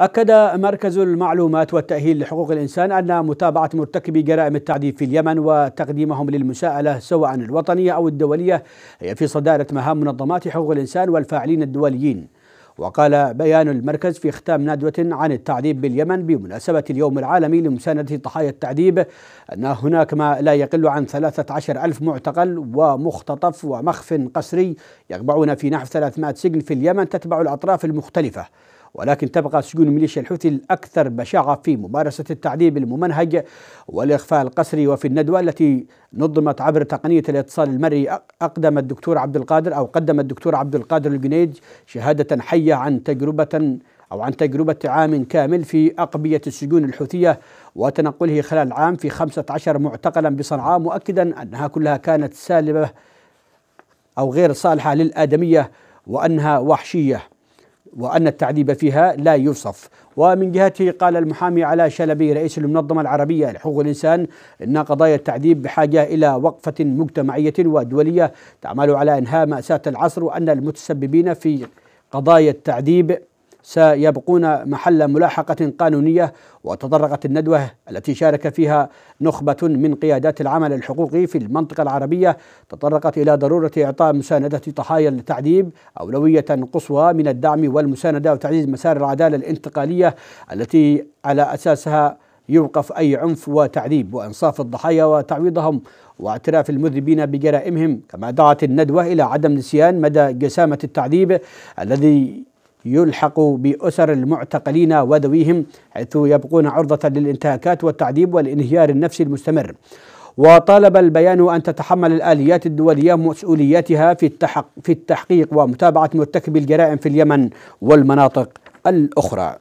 أكد مركز المعلومات والتأهيل لحقوق الإنسان أن متابعة مرتكبي جرائم التعذيب في اليمن وتقديمهم للمساءلة سواء الوطنية أو الدولية هي في صدارة مهام منظمات حقوق الإنسان والفاعلين الدوليين وقال بيان المركز في ختام ندوة عن التعذيب باليمن بمناسبة اليوم العالمي لمساندة ضحايا التعذيب أن هناك ما لا يقل عن 13 ألف معتقل ومختطف ومخف قسري يقبعون في نحو 300 سجن في اليمن تتبع الأطراف المختلفة ولكن تبقى سجون ميليشيا الحوثي الأكثر بشاعة في ممارسة التعذيب الممنهج والإخفاء القسري وفي الندوة التي نظمت عبر تقنية الاتصال المرئي أقدم الدكتور عبد القادر أو قدم الدكتور عبد القادر الجنيد شهادة حية عن تجربة أو عن تجربة عام كامل في أقبية السجون الحوثية وتنقله خلال عام في 15 معتقلا بصنعاء مؤكدا أنها كلها كانت سالبة أو غير صالحة للآدمية وأنها وحشية وأن التعذيب فيها لا يوصف ومن جهته قال المحامي علاء شلبي رئيس المنظمة العربية لحقوق الإنسان إن قضايا التعذيب بحاجة إلى وقفة مجتمعية ودولية تعمل على إنهاء مأساة العصر وأن المتسببين في قضايا التعذيب سيبقون محل ملاحقة قانونية وتطرقت الندوة التي شارك فيها نخبة من قيادات العمل الحقوقي في المنطقة العربية تطرقت إلى ضرورة إعطاء مساندة ضحايا التعذيب أولوية قصوى من الدعم والمساندة وتعزيز مسار العدالة الانتقالية التي على أساسها يوقف أي عنف وتعذيب وإنصاف الضحايا وتعويضهم واعتراف المذنبين بجرائمهم كما دعت الندوة إلى عدم نسيان مدى جسامة التعذيب الذي يلحق بأسر المعتقلين وذويهم حيث يبقون عرضة للانتهاكات والتعذيب والانهيار النفسي المستمر وطالب البيان أن تتحمل الآليات الدولية مسؤولياتها في, التحق في التحقيق ومتابعة مرتكبي الجرائم في اليمن والمناطق الأخرى